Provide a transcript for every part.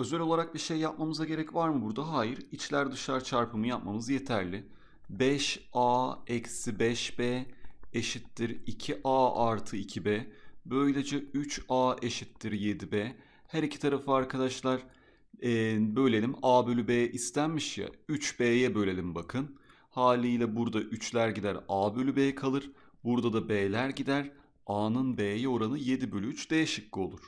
Özel olarak bir şey yapmamıza gerek var mı burada? Hayır. İçler dışlar çarpımı yapmamız yeterli. 5a eksi 5b eşittir 2a artı 2b. Böylece 3a eşittir 7b. Her iki tarafı arkadaşlar e, bölelim. a bölü b istenmiş ya. 3b'ye bölelim bakın. Haliyle burada 3'ler gider a bölü b kalır. Burada da b'ler gider. a'nın b'ye oranı 7 bölü 3 d şıkkı olur.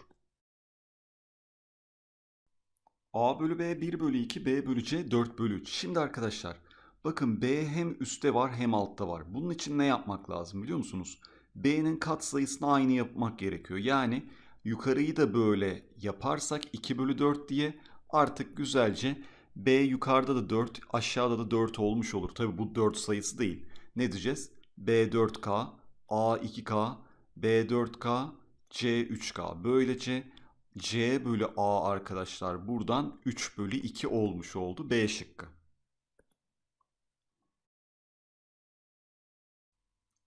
A bölü B 1 bölü 2, B bölü C 4 bölü 3. Şimdi arkadaşlar bakın B hem üstte var hem altta var. Bunun için ne yapmak lazım biliyor musunuz? B'nin kat sayısını aynı yapmak gerekiyor. Yani yukarıyı da böyle yaparsak 2 bölü 4 diye artık güzelce B yukarıda da 4 aşağıda da 4 olmuş olur. Tabi bu 4 sayısı değil. Ne diyeceğiz? B4K, A2K, B4K, C3K. Böylece C bölü A arkadaşlar buradan 3 bölü 2 olmuş oldu. B şıkkı.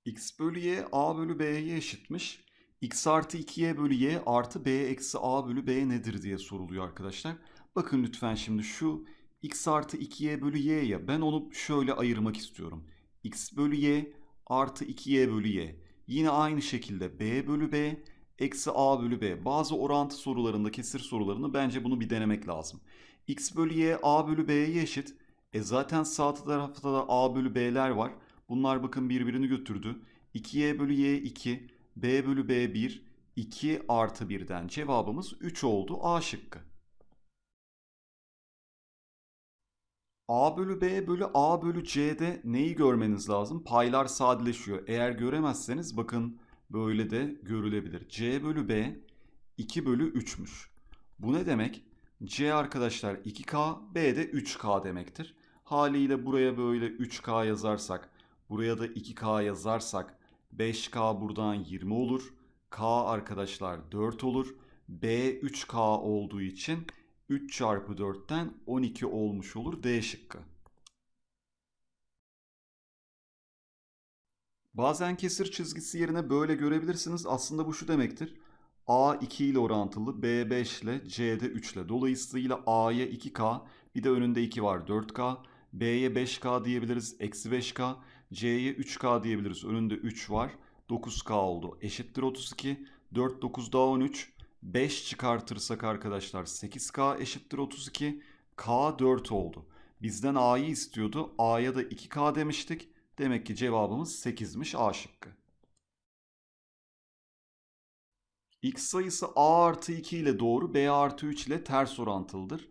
X bölü Y A bölü B'ye eşitmiş. X artı 2Y bölü Y artı B eksi A bölü B nedir diye soruluyor arkadaşlar. Bakın lütfen şimdi şu X artı 2Y bölü Y ya ben onu şöyle ayırmak istiyorum. X bölü Y artı 2Y bölü Y. Yine aynı şekilde B bölü B eksi a bölü b. Bazı orantı sorularında kesir sorularını bence bunu bir denemek lazım. x bölü y a bölü b'ye eşit. E zaten sağ tarafta da a bölü b'ler var. Bunlar bakın birbirini götürdü. 2y bölü y 2, b bölü b 1, 2 artı 1'den cevabımız 3 oldu a şıkkı. A bölü B bölü A bölü C'de neyi görmeniz lazım? Paylar sadeleşiyor. Eğer göremezseniz bakın böyle de görülebilir. C bölü B 2 bölü 3'müş. Bu ne demek? C arkadaşlar 2K, B de 3K demektir. Haliyle buraya böyle 3K yazarsak, buraya da 2K yazarsak 5K buradan 20 olur. K arkadaşlar 4 olur. B 3K olduğu için 3 çarpı 4'ten 12 olmuş olur D şıkkı. Bazen kesir çizgisi yerine böyle görebilirsiniz. Aslında bu şu demektir. A 2 ile orantılı, B 5 ile, C de 3 ile. Dolayısıyla A'ya 2K, bir de önünde 2 var 4K. B'ye 5K diyebiliriz, eksi 5K. C'ye 3K diyebiliriz, önünde 3 var. 9K oldu, eşittir 32. 4, 9 daha 13. 5 çıkartırsak arkadaşlar 8K eşittir 32. K 4 oldu. Bizden A'yı istiyordu. A'ya da 2K demiştik. Demek ki cevabımız 8'miş A şıkkı. X sayısı A artı 2 ile doğru B artı 3 ile ters orantılıdır.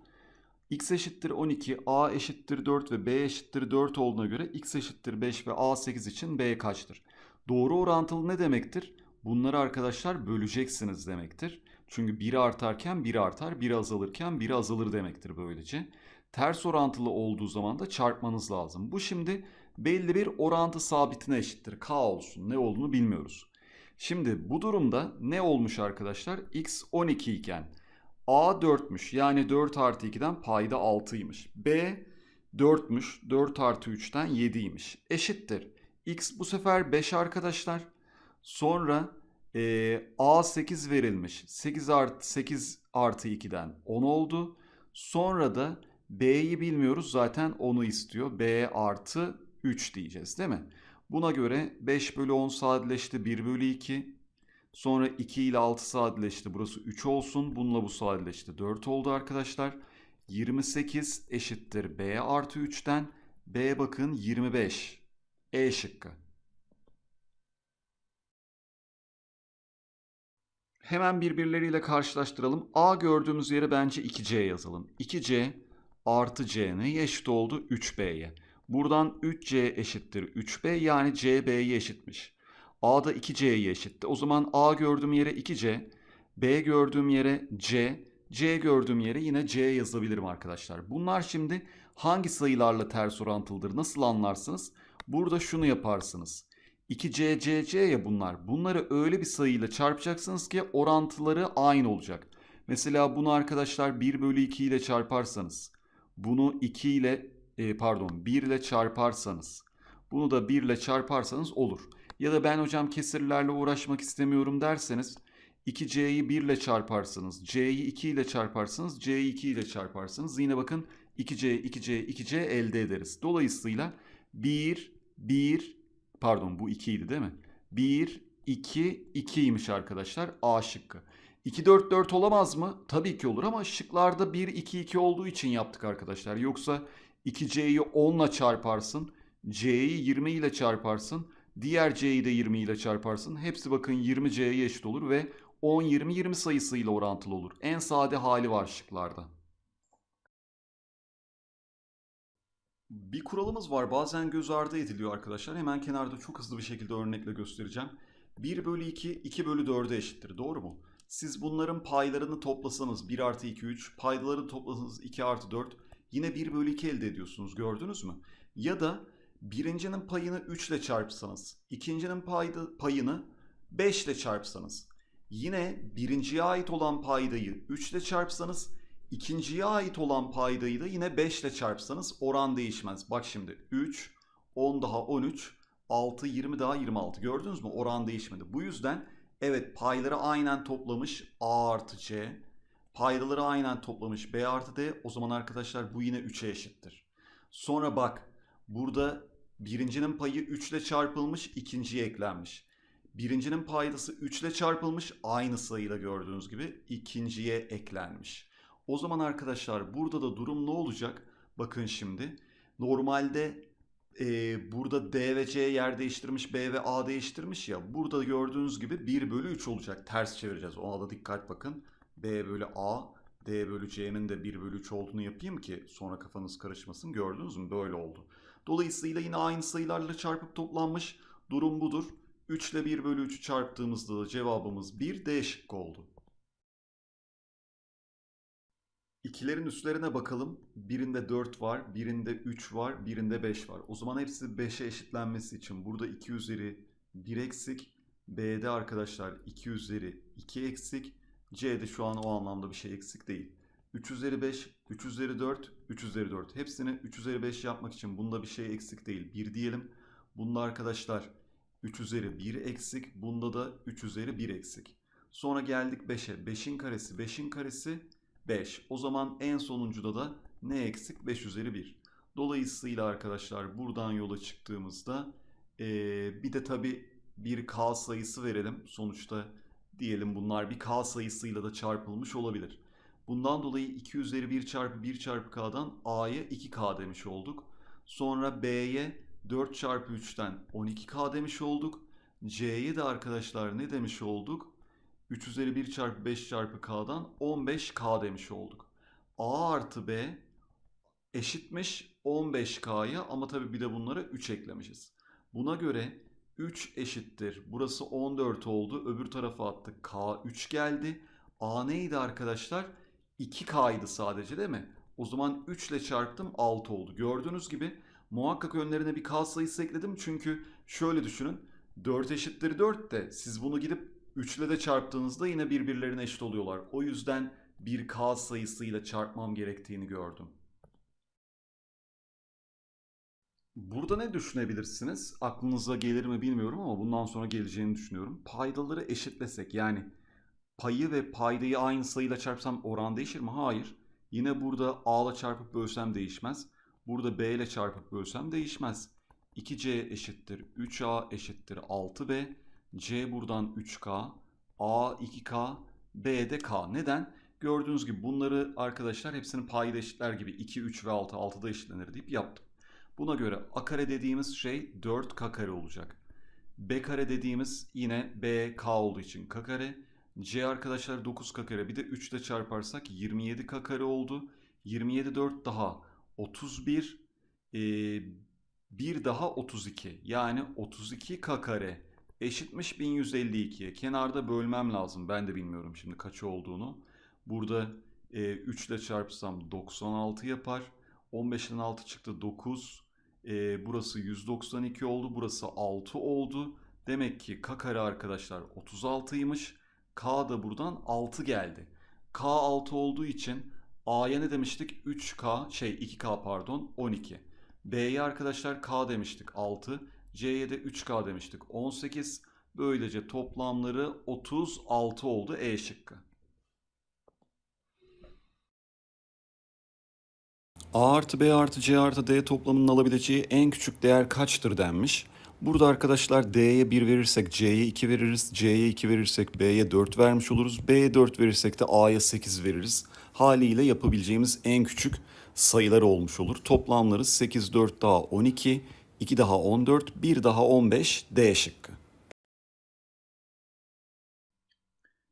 X eşittir 12, A eşittir 4 ve B eşittir 4 olduğuna göre X eşittir 5 ve A 8 için B kaçtır? Doğru orantılı ne demektir? Bunları arkadaşlar böleceksiniz demektir. Çünkü biri artarken biri artar, biri azalırken biri azalır demektir böylece. Ters orantılı olduğu zaman da çarpmanız lazım. Bu şimdi belli bir orantı sabitine eşittir. K olsun ne olduğunu bilmiyoruz. Şimdi bu durumda ne olmuş arkadaşlar? X 12 iken A 4'müş yani 4 artı 2'den payda 6'ymış. B 4'müş 4 artı 3'ten 7'ymiş. Eşittir. X bu sefer 5 arkadaşlar. Sonra e, A 8 verilmiş. 8 artı, 8 artı 2'den 10 oldu. Sonra da B'yi bilmiyoruz zaten onu istiyor. B artı 3 diyeceğiz değil mi? Buna göre 5 bölü 10 sadeleşti 1 bölü 2. Sonra 2 ile 6 sadeleşti burası 3 olsun. Bununla bu sadeleşti 4 oldu arkadaşlar. 28 eşittir b artı 3'ten b bakın 25 e şıkkı. Hemen birbirleriyle karşılaştıralım. A gördüğümüz yere bence 2C yazalım. 2C artı C neye eşit oldu? 3B'ye. Buradan 3C eşittir 3B yani CB'ye eşitmiş. A da 2C'ye eşitti. O zaman A gördüğüm yere 2C, B gördüğüm yere C, C gördüğüm yere yine C yazabilirim arkadaşlar. Bunlar şimdi hangi sayılarla ters orantılıdır nasıl anlarsınız? Burada şunu yaparsınız. 2C, C, C ya bunlar. Bunları öyle bir sayıyla çarpacaksınız ki orantıları aynı olacak. Mesela bunu arkadaşlar 1 bölü 2 ile çarparsanız, bunu 2 ile e, pardon 1 ile çarparsanız bunu da 1 ile çarparsanız olur. Ya da ben hocam kesirlerle uğraşmak istemiyorum derseniz 2C'yi 1 ile çarparsınız. C'yi 2 ile çarparsınız. C'yi 2 ile çarparsınız. Yine bakın 2C, 2C, 2C elde ederiz. Dolayısıyla 1, 1, pardon bu 2 idi değil mi? 1, 2, 2 2'ymiş arkadaşlar A şıkkı. 2, 4, 4 olamaz mı? Tabii ki olur ama şıklarda 1, 2, 2 olduğu için yaptık arkadaşlar. Yoksa 2C'yi 10 ile çarparsın. C'yi 20 ile çarparsın. Diğer C'yi de 20 ile çarparsın. Hepsi bakın 20C'ye eşit olur ve 10-20-20 sayısıyla orantılı olur. En sade hali var şıklarda. Bir kuralımız var bazen göz ardı ediliyor arkadaşlar. Hemen kenarda çok hızlı bir şekilde örnekle göstereceğim. 1 bölü 2, 2 bölü 4'e eşittir doğru mu? Siz bunların paylarını toplasanız 1 artı 2, 3, paylarını toplasanız 2 artı 4, Yine 1 bölü 2 elde ediyorsunuz gördünüz mü? Ya da birincinin payını 3 ile çarpsanız, ikincinin paydı, payını 5 ile çarpsanız, yine birinciye ait olan paydayı 3 ile çarpsanız, ikinciye ait olan paydayı da yine 5 ile çarpsanız oran değişmez. Bak şimdi 3, 10 daha 13, 6, 20 daha 26 gördünüz mü? Oran değişmedi. Bu yüzden evet payları aynen toplamış A artı C, Paydaları aynen toplamış B artı D. O zaman arkadaşlar bu yine 3'e eşittir. Sonra bak burada birincinin payı 3 ile çarpılmış ikinciye eklenmiş. Birincinin paydası 3 ile çarpılmış aynı sayıyla gördüğünüz gibi ikinciye eklenmiş. O zaman arkadaşlar burada da durum ne olacak? Bakın şimdi normalde e, burada D ve C yer değiştirmiş B ve A değiştirmiş ya burada gördüğünüz gibi 1 bölü 3 olacak ters çevireceğiz ona da dikkat bakın. B bölü A, D bölü C'nin de 1 bölü 3 olduğunu yapayım ki sonra kafanız karışmasın. Gördünüz mü? Böyle oldu. Dolayısıyla yine aynı sayılarla çarpıp toplanmış. Durum budur. 3 ile 1 bölü 3'ü çarptığımızda da cevabımız 1 D şıkkı oldu. İkilerin üstlerine bakalım. Birinde 4 var, birinde 3 var, birinde 5 var. O zaman hepsi 5'e eşitlenmesi için burada 2 üzeri 1 eksik. B'de arkadaşlar 2 üzeri 2 eksik. C'de şu an o anlamda bir şey eksik değil. 3 üzeri 5, 3 üzeri 4, 3 üzeri 4. Hepsini 3 üzeri 5 yapmak için bunda bir şey eksik değil. 1 diyelim. Bunda arkadaşlar 3 üzeri 1 eksik. Bunda da 3 üzeri 1 eksik. Sonra geldik 5'e. 5'in karesi, 5'in karesi 5. O zaman en sonuncuda da ne eksik? 5 üzeri 1. Dolayısıyla arkadaşlar buradan yola çıktığımızda ee, bir de tabi bir k sayısı verelim. Sonuçta Diyelim bunlar bir k sayısıyla da çarpılmış olabilir. Bundan dolayı 2 üzeri 1 çarpı 1 çarpı k'dan a'ya 2k demiş olduk. Sonra b'ye 4 çarpı 3'ten 12k demiş olduk. c'ye de arkadaşlar ne demiş olduk? 3 üzeri 1 çarpı 5 çarpı k'dan 15k demiş olduk. a artı b eşitmiş 15k'ya ama tabii bir de bunlara 3 eklemişiz. Buna göre 3 eşittir. Burası 14 oldu. Öbür tarafa attık. K 3 geldi. A neydi arkadaşlar? 2K'ydı sadece değil mi? O zaman 3 ile çarptım 6 oldu. Gördüğünüz gibi muhakkak önlerine bir K sayısı ekledim. Çünkü şöyle düşünün. 4 eşittir 4 de siz bunu gidip 3 ile de çarptığınızda yine birbirlerine eşit oluyorlar. O yüzden bir K sayısıyla çarpmam gerektiğini gördüm. Burada ne düşünebilirsiniz? Aklınıza gelir mi bilmiyorum ama bundan sonra geleceğini düşünüyorum. Paydaları eşitlesek yani payı ve paydayı aynı sayıyla çarpsam oran değişir mi? Hayır. Yine burada A ile çarpıp bölsem değişmez. Burada B ile çarpıp bölsem değişmez. 2C eşittir 3A eşittir 6B. C buradan 3K. A 2K. B de K. Neden? Gördüğünüz gibi bunları arkadaşlar hepsinin payda eşitler gibi 2, 3 ve 6, 6'da eşitlenir deyip yaptım. Buna göre a kare dediğimiz şey 4k kare olacak. b kare dediğimiz yine b k olduğu için k kare. c arkadaşlar 9k kare bir de 3 ile çarparsak 27k kare oldu. 27 4 daha 31 e, bir daha 32 yani 32k kare eşitmiş 1152'ye. Kenarda bölmem lazım. Ben de bilmiyorum şimdi kaçı olduğunu. Burada e, 3 ile çarpsam 96 yapar. 15'ten 6 çıktı 9. E, burası 192 oldu. Burası 6 oldu. Demek ki K kare arkadaşlar 36'ymış. K da buradan 6 geldi. K 6 olduğu için A'ya ne demiştik? 3K şey 2K pardon 12. B'ye arkadaşlar K demiştik 6. C'ye de 3K demiştik 18. Böylece toplamları 36 oldu E şıkkı. A artı B artı C artı D toplamının alabileceği en küçük değer kaçtır denmiş. Burada arkadaşlar D'ye 1 verirsek C'ye 2 veririz. C'ye 2 verirsek B'ye 4 vermiş oluruz. B'ye 4 verirsek de A'ya 8 veririz. Haliyle yapabileceğimiz en küçük sayılar olmuş olur. Toplamları 8, 4 daha 12, 2 daha 14, 1 daha 15 D şıkkı.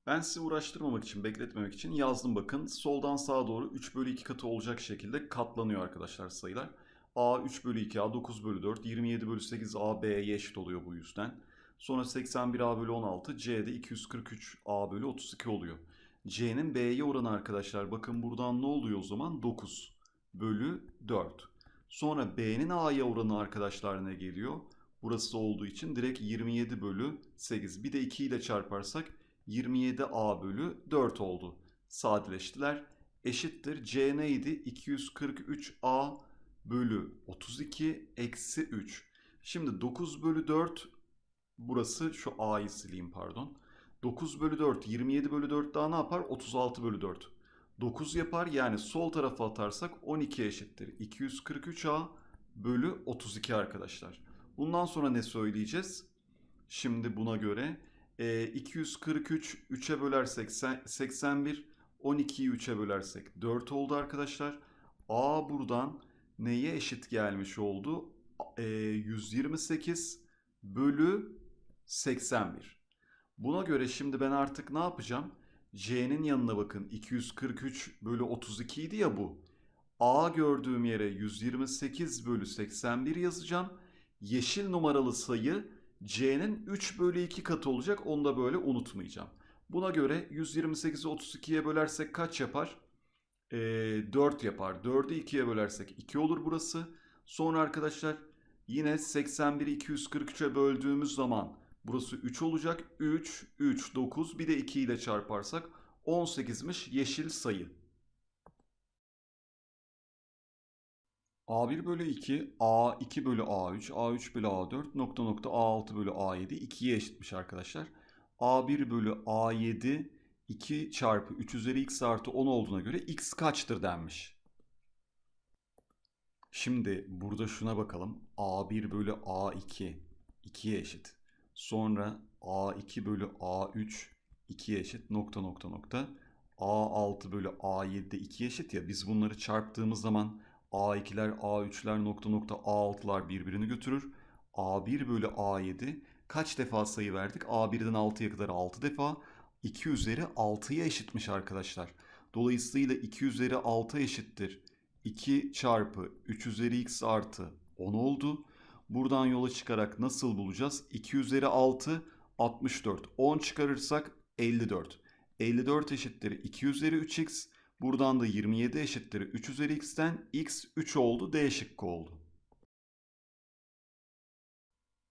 Ben sizi uğraştırmamak için, bekletmemek için yazdım bakın. Soldan sağa doğru 3 bölü 2 katı olacak şekilde katlanıyor arkadaşlar sayılar. A 3 bölü 2, A 9 bölü 4, 27 bölü 8, A B'ye eşit oluyor bu yüzden. Sonra 81 A bölü 16, C'de 243 A bölü 32 oluyor. C'nin B'ye oranı arkadaşlar bakın buradan ne oluyor o zaman? 9 bölü 4. Sonra B'nin A'ya oranı arkadaşlar ne geliyor? Burası olduğu için direkt 27 bölü 8. Bir de 2 ile çarparsak 27a bölü 4 oldu. Sadeleştiler. Eşittir. C neydi? 243a bölü 32 eksi 3. Şimdi 9 bölü 4 burası şu a'yı sileyim pardon. 9 bölü 4 27 bölü 4 daha ne yapar? 36 bölü 4. 9 yapar yani sol tarafa atarsak 12 eşittir. 243a bölü 32 arkadaşlar. Bundan sonra ne söyleyeceğiz? Şimdi buna göre e, 243 3'e bölersek 81 12'yi 3'e bölersek 4 oldu arkadaşlar. A buradan neye eşit gelmiş oldu? E, 128 bölü 81. Buna göre şimdi ben artık ne yapacağım? C'nin yanına bakın 243 bölü 32 idi ya bu. A gördüğüm yere 128 bölü 81 yazacağım. Yeşil numaralı sayı C'nin 3 bölü 2 katı olacak. Onu da böyle unutmayacağım. Buna göre 128'i 32'ye bölersek kaç yapar? E, ee, 4 yapar. 4'ü 2'ye bölersek 2 olur burası. Sonra arkadaşlar yine 81'i 243'e böldüğümüz zaman burası 3 olacak. 3, 3, 9 bir de 2 ile çarparsak 18'miş yeşil sayı. A1 bölü 2, A2 bölü A3, A3 bölü A4, nokta nokta A6 bölü A7 2'ye eşitmiş arkadaşlar. A1 bölü A7 2 çarpı 3 üzeri x artı 10 olduğuna göre x kaçtır denmiş. Şimdi burada şuna bakalım. A1 bölü A2 2'ye eşit. Sonra A2 bölü A3 2'ye eşit nokta nokta nokta. A6 bölü A7 de 2'ye eşit ya biz bunları çarptığımız zaman A2'ler, A3'ler, nokta nokta A6'lar birbirini götürür. A1 bölü A7 kaç defa sayı verdik? A1'den 6'ya kadar 6 defa. 2 üzeri 6'ya eşitmiş arkadaşlar. Dolayısıyla 2 üzeri 6 eşittir. 2 çarpı 3 üzeri x artı 10 oldu. Buradan yola çıkarak nasıl bulacağız? 2 üzeri 6 64. 10 çıkarırsak 54. 54 eşittir 2 üzeri 3x. Buradan da 27 eşittir 3 üzeri x'ten x 3 oldu d şıkkı oldu.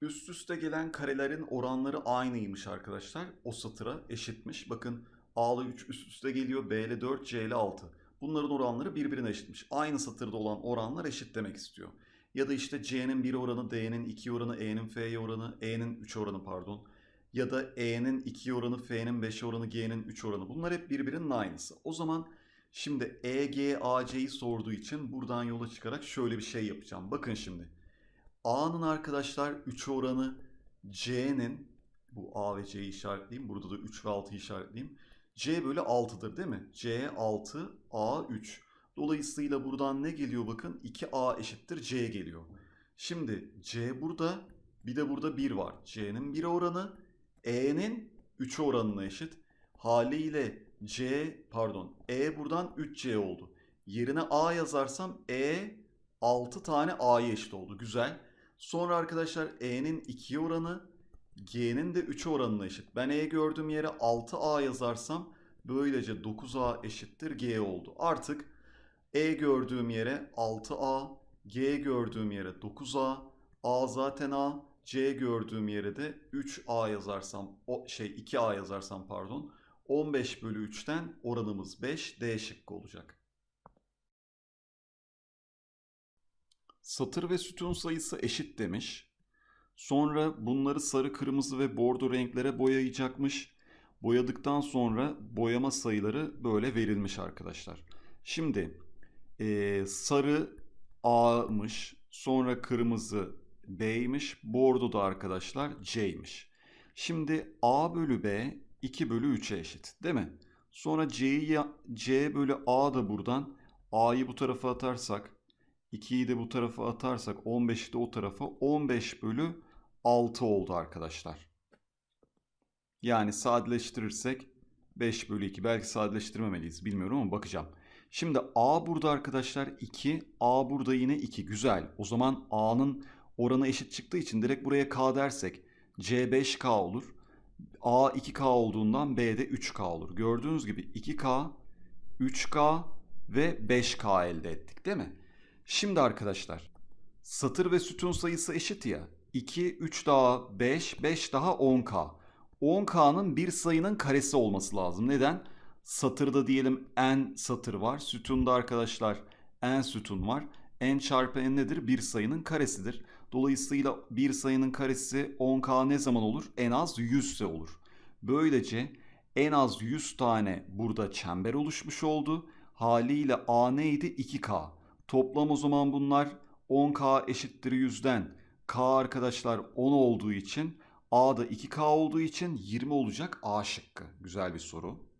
Üst üste gelen karelerin oranları aynıymış arkadaşlar. O satıra eşitmiş. Bakın a'lı 3 üst üste geliyor. b'li 4, c'li 6. Bunların oranları birbirine eşitmiş. Aynı satırda olan oranlar eşit demek istiyor. Ya da işte C'nin 1 oranı, D'nin 2 oranı, E'nin F'ye oranı, E'nin 3 oranı pardon. Ya da E'nin 2 oranı, F'nin 5 oranı, G'nin 3 oranı. Bunlar hep birbirinin aynısı. O zaman Şimdi EGAC'yi sorduğu için buradan yola çıkarak şöyle bir şey yapacağım. Bakın şimdi. A'nın arkadaşlar 3 oranı C'nin bu A ve C'yi işaretleyeyim. Burada da 3 ve 6'yı işaretleyeyim. C bölü 6'dır değil mi? C 6, A 3. Dolayısıyla buradan ne geliyor bakın? 2A eşittir C geliyor. Şimdi C burada bir de burada 1 var. C'nin 1 oranı E'nin 3 oranına eşit. Haliyle C pardon E buradan 3C oldu. Yerine A yazarsam E 6 tane A'ya eşit oldu. Güzel. Sonra arkadaşlar E'nin 2'ye oranı G'nin de 3'e oranına eşit. Ben E gördüğüm yere 6A yazarsam böylece 9A eşittir G oldu. Artık E gördüğüm yere 6A, G gördüğüm yere 9A, A zaten A, C gördüğüm yere de 3A yazarsam o şey 2A yazarsam pardon 15 bölü 3'ten oranımız 5 D şıkkı olacak. Satır ve sütun sayısı eşit demiş. Sonra bunları sarı, kırmızı ve bordo renklere boyayacakmış. Boyadıktan sonra boyama sayıları böyle verilmiş arkadaşlar. Şimdi e, sarı A'mış, sonra kırmızı B'ymiş, bordo da arkadaşlar C'ymiş. Şimdi A bölü B 2 bölü 3'e eşit değil mi? Sonra C'yi C bölü A da buradan A'yı bu tarafa atarsak 2'yi de bu tarafa atarsak 15'i de o tarafa 15 bölü 6 oldu arkadaşlar. Yani sadeleştirirsek 5 bölü 2 belki sadeleştirmemeliyiz bilmiyorum ama bakacağım. Şimdi A burada arkadaşlar 2 A burada yine 2 güzel o zaman A'nın oranı eşit çıktığı için direkt buraya K dersek C 5K olur. A 2K olduğundan B'de 3K olur. Gördüğünüz gibi 2K, 3K ve 5K elde ettik değil mi? Şimdi arkadaşlar satır ve sütun sayısı eşit ya. 2, 3 daha 5, 5 daha 10K. 10K'nın bir sayının karesi olması lazım. Neden? Satırda diyelim n satır var. Sütunda arkadaşlar n sütun var. n çarpı n nedir? Bir sayının karesidir. Dolayısıyla bir sayının karesi 10k ne zaman olur? En az 100 ise olur. Böylece en az 100 tane burada çember oluşmuş oldu. Haliyle a neydi? 2k. Toplam o zaman bunlar 10k eşittir 100'den. K arkadaşlar 10 olduğu için A da 2K olduğu için 20 olacak A şıkkı. Güzel bir soru.